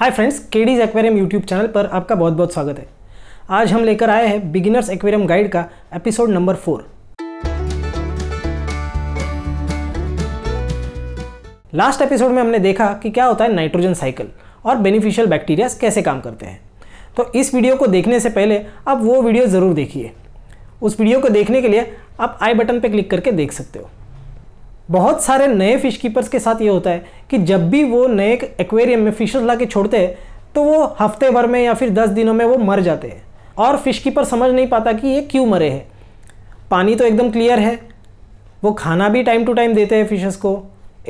हाय friends KD's aquarium YouTube channel पर आपका बहुत बहुत स्वागत है आज हम लेकर आए हैं बिगिनर्स एक्वेरियम गाइड का episode number four last episode में हमने देखा कि क्या होता है नाइट्रोजन साइकिल और बेनिफिशियल बैक्टीरिया कैसे काम करते हैं तो इस वीडियो को देखने से पहले आप वो वीडियो ज़रूर देखिए उस वीडियो को देखने के लिए आप आई बटन पर क्लिक करके देख सकते हो बहुत सारे नए फिश कीपर्स के साथ ये होता है कि जब भी वो नए एक्वेरियम में फिशेस ला के छोड़ते हैं तो वो हफ्ते भर में या फिर दस दिनों में वो मर जाते हैं और फिश कीपर समझ नहीं पाता कि ये क्यों मरे हैं पानी तो एकदम क्लियर है वो खाना भी टाइम टू टाइम देते हैं फिशेस को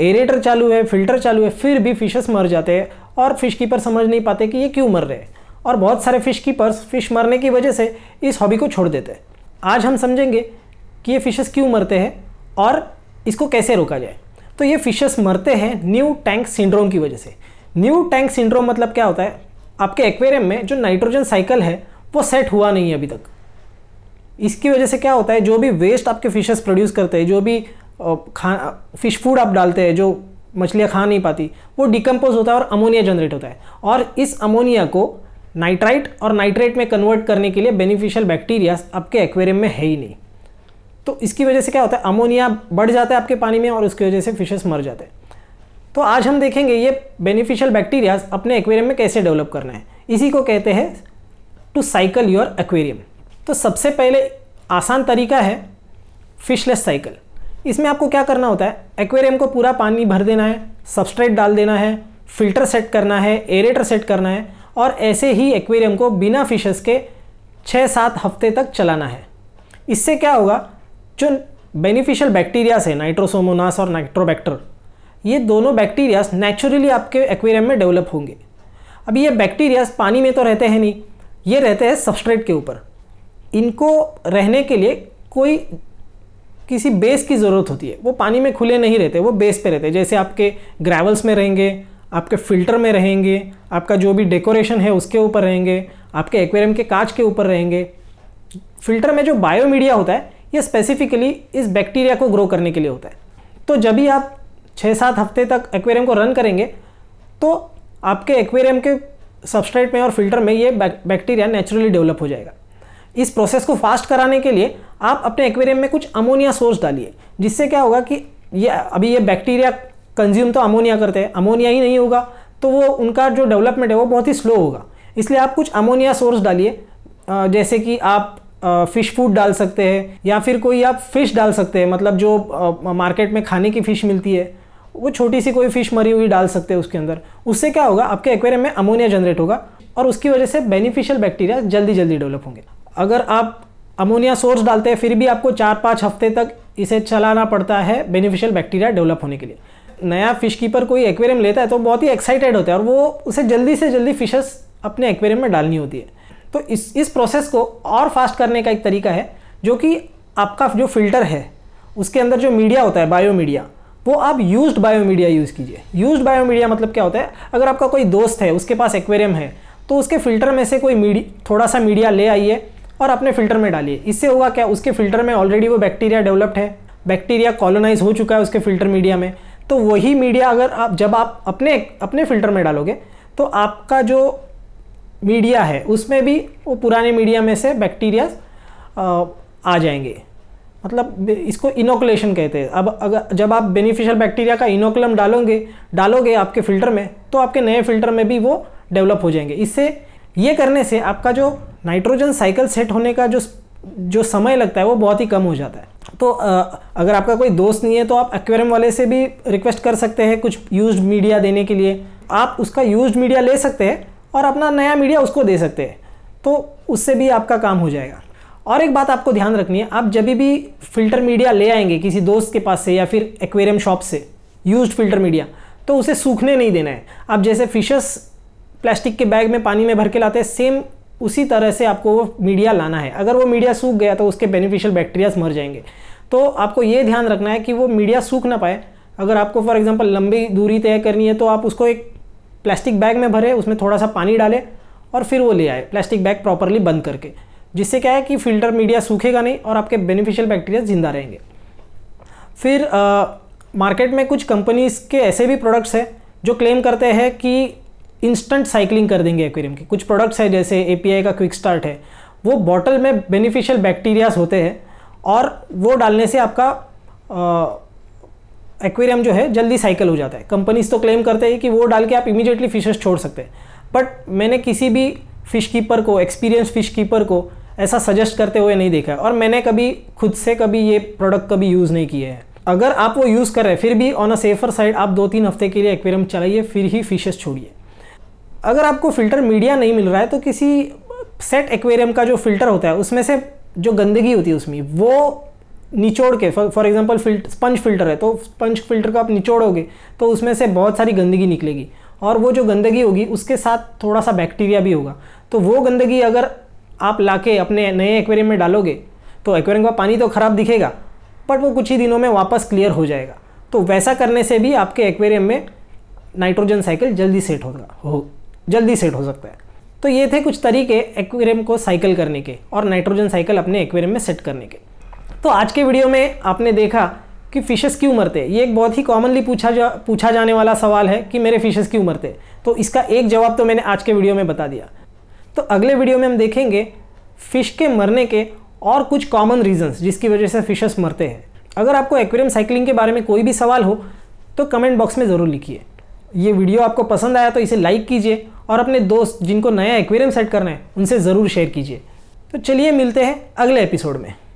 एरेटर चालू है फिल्टर चालू है फिर भी फिशेस मर जाते हैं और फिश कीपर समझ नहीं पाते कि ये क्यों मर रहे हैं और बहुत सारे फिश कीपर्स फिश मरने की वजह से इस हॉबी को छोड़ देते हैं आज हम समझेंगे कि ये फिशेस क्यों मरते हैं और इसको कैसे रोका जाए तो ये फिशेस मरते हैं न्यू टैंक सिंड्रोम की वजह से न्यू टैंक सिंड्रोम मतलब क्या होता है आपके एक्वेरियम में जो नाइट्रोजन साइकिल है वो सेट हुआ नहीं है अभी तक इसकी वजह से क्या होता है जो भी वेस्ट आपके फिशेस प्रोड्यूस करते हैं जो भी खा फिश फूड आप डालते हैं जो मछलियाँ खा नहीं पाती वो डिकम्पोज होता है और अमोनिया जनरेट होता है और इस अमोनिया को नाइट्राइट और नाइट्रेट में कन्वर्ट करने के लिए बेनिफिशियल बैक्टीरिया आपके एक्वेरियम में है ही नहीं तो इसकी वजह से क्या होता है अमोनिया बढ़ जाता है आपके पानी में और उसकी वजह से फिशेस मर जाते हैं तो आज हम देखेंगे ये बेनिफिशियल बैक्टीरियाज अपने एक्वेरियम में कैसे डेवलप करना है इसी को कहते हैं टू साइकिल योर एक्वेरियम तो सबसे पहले आसान तरीका है फिशलेस साइकिल इसमें आपको क्या करना होता है एक्वेरियम को पूरा पानी भर देना है सबस्ट्रेट डाल देना है फिल्टर सेट करना है एरेटर सेट करना है और ऐसे ही एक्वेरियम को बिना फिशेस के छः सात हफ्ते तक चलाना है इससे क्या होगा जो बेनिफिशियल बैक्टीरियाज है नाइट्रोसोमोनास और नाइट्रोबैक्टर ये दोनों बैक्टीरियाज नेचुरली आपके एक्वेरियम में डेवलप होंगे अब ये बैक्टीरियाज पानी में तो रहते हैं नहीं ये रहते हैं सबस्ट्रेट के ऊपर इनको रहने के लिए कोई किसी बेस की ज़रूरत होती है वो पानी में खुले नहीं रहते वो बेस पे रहते हैं जैसे आपके ग्रेवल्स में रहेंगे आपके फ़िल्टर में रहेंगे आपका जो भी डेकोरेशन है उसके ऊपर रहेंगे आपके एक्वेरियम के कांच के ऊपर रहेंगे फिल्टर में जो बायोमीडिया होता है ये स्पेसिफिकली इस बैक्टीरिया को ग्रो करने के लिए होता है तो जब भी आप छः सात हफ्ते तक एक्वेरियम को रन करेंगे तो आपके एक्वेरियम के सबस्ट्रेट में और फिल्टर में ये बैक्टीरिया नेचुरली डेवलप हो जाएगा इस प्रोसेस को फास्ट कराने के लिए आप अपने एक्वेरियम में कुछ अमोनिया सोर्स डालिए जिससे क्या होगा कि ये अभी ये बैक्टीरिया कंज्यूम तो अमोनिया करते हैं अमोनिया ही नहीं होगा तो वो उनका जो डेवलपमेंट है वो बहुत ही स्लो होगा इसलिए आप कुछ अमोनिया सोर्स डालिए जैसे कि आप फ़िश फूड डाल सकते हैं या फिर कोई आप फ़िश डाल सकते हैं मतलब जो मार्केट में खाने की फ़िश मिलती है वो छोटी सी कोई फ़िश मरी हुई डाल सकते हैं उसके अंदर उससे क्या होगा आपके एक्वेरियम में अमोनिया जनरेट होगा और उसकी वजह से बेनिफिशियल बैक्टीरिया जल्दी जल्दी डेवलप होंगे अगर आप अमोनिया सोर्स डालते हैं फिर भी आपको चार पाँच हफ्ते तक इसे चलाना पड़ता है बेनिफिशियल बैक्टीरिया डेवलप होने के लिए नया फिश कीपर कोई एक्वेरियम लेता है तो बहुत ही एक्साइटेड होता है और वो उसे जल्दी से जल्दी फिशेस अपने एक्वेरियम में डालनी होती है तो इस इस प्रोसेस को और फास्ट करने का एक तरीका है जो कि आपका जो फिल्टर है उसके अंदर जो मीडिया होता है बायो मीडिया वो आप यूज्ड बायो मीडिया यूज़ कीजिए यूज्ड बायो मीडिया मतलब क्या होता है अगर आपका कोई दोस्त है उसके पास एक्वेरियम है तो उसके फिल्टर में से कोई मीडिया थोड़ा सा मीडिया ले आइए और अपने फिल्टर में डालिए इससे होगा क्या उसके फिल्टर में ऑलरेडी वो बैक्टीरिया डेवलप्ड है बैक्टीरिया कॉलोनाइज हो चुका है उसके फिल्टर मीडिया में तो वही मीडिया अगर आप जब आप अपने अपने फिल्टर में डालोगे तो आपका जो मीडिया है उसमें भी वो पुराने मीडिया में से बैक्टीरिया आ जाएंगे मतलब इसको इनोकुलेशन कहते हैं अब अगर जब आप बेनिफिशियल बैक्टीरिया का इनोकुलम डालोगे डालोगे आपके फ़िल्टर में तो आपके नए फ़िल्टर में भी वो डेवलप हो जाएंगे इससे ये करने से आपका जो नाइट्रोजन साइकिल सेट होने का जो जो समय लगता है वो बहुत ही कम हो जाता है तो अगर आपका कोई दोस्त नहीं है तो आप एक्वेरियम वाले से भी रिक्वेस्ट कर सकते हैं कुछ यूज्ड मीडिया देने के लिए आप उसका यूज्ड मीडिया ले सकते हैं और अपना नया मीडिया उसको दे सकते हैं तो उससे भी आपका काम हो जाएगा और एक बात आपको ध्यान रखनी है आप जब भी फिल्टर मीडिया ले आएंगे किसी दोस्त के पास से या फिर एक्वेरियम शॉप से यूज्ड फिल्टर मीडिया तो उसे सूखने नहीं देना है आप जैसे फिशेस प्लास्टिक के बैग में पानी में भर के लाते हैं सेम उसी तरह से आपको वो मीडिया लाना है अगर वो मीडिया सूख गया तो उसके बेनिफिशियल बैक्टीरियाज मर जाएंगे तो आपको ये ध्यान रखना है कि वो मीडिया सूख ना पाए अगर आपको फॉर एग्जाम्पल लंबी दूरी तय करनी है तो आप उसको एक प्लास्टिक बैग में भरे उसमें थोड़ा सा पानी डाले और फिर वो ले आए प्लास्टिक बैग प्रॉपरली बंद करके जिससे क्या है कि फिल्टर मीडिया सूखेगा नहीं और आपके बेनिफिशियल बैक्टीरिया ज़िंदा रहेंगे फिर आ, मार्केट में कुछ कंपनीज़ के ऐसे भी प्रोडक्ट्स हैं जो क्लेम करते हैं कि इंस्टेंट साइकिलिंग कर देंगे एक्वेरियम की कुछ प्रोडक्ट्स हैं जैसे ए का क्विक स्टार्ट है वो बॉटल में बेनिफिशियल बैक्टीरियाज होते हैं और वो डालने से आपका आ, एक्वेरियम जो है जल्दी साइकिल हो जाता है कंपनीज तो क्लेम करते हैं कि वो डाल के आप इमीडिएटली फिशेस छोड़ सकते हैं बट मैंने किसी भी फ़िश कीपर को एक्सपीरियंस फ़िश कीपर को ऐसा सजेस्ट करते हुए नहीं देखा है और मैंने कभी खुद से कभी ये प्रोडक्ट कभी यूज़ नहीं किए हैं अगर आप वो यूज़ कर रहे हैं फिर भी ऑन अ सेफर साइड आप दो तीन हफ्ते के लिए एक्वेरियम चलाइए फिर ही फिशेस छोड़िए अगर आपको फ़िल्टर मीडिया नहीं मिल रहा है तो किसी सेट एक्वेरियम का जो फ़िल्टर होता है उसमें से जो गंदगी होती है उसमें वो निचोड़ के for example filter sponge filter है तो स्पंज फिल्टर को आप निचोड़ोगे तो उसमें से बहुत सारी गंदगी निकलेगी और वो जो गंदगी होगी उसके साथ थोड़ा सा बैक्टीरिया भी होगा तो वो गंदगी अगर आप लाके अपने नए एक्वेरियम में डालोगे तो एक्वेरियम का पानी तो ख़राब दिखेगा बट वो कुछ ही दिनों में वापस क्लियर हो जाएगा तो वैसा करने से भी आपके एक्वेरियम में नाइट्रोजन साइकिल जल्दी सेट होगा हो जल्दी सेट हो सकता है तो ये थे कुछ तरीके एक्वेरियम को साइकिल करने के और नाइट्रोजन साइकिल अपने एक्वेरियम में सेट करने के तो आज के वीडियो में आपने देखा कि फिशेस क्यों मरते ये एक बहुत ही कॉमनली पूछा जा पूछा जाने वाला सवाल है कि मेरे फिशेस क्यों मरते तो इसका एक जवाब तो मैंने आज के वीडियो में बता दिया तो अगले वीडियो में हम देखेंगे फ़िश के मरने के और कुछ कॉमन रीजंस जिसकी वजह से फिशेस मरते हैं अगर आपको एक्वेरियम साइकिलिंग के बारे में कोई भी सवाल हो तो कमेंट बॉक्स में ज़रूर लिखिए ये वीडियो आपको पसंद आया तो इसे लाइक कीजिए और अपने दोस्त जिनको नया एक्वेरियम सेट करना है उनसे ज़रूर शेयर कीजिए तो चलिए मिलते हैं अगले एपिसोड में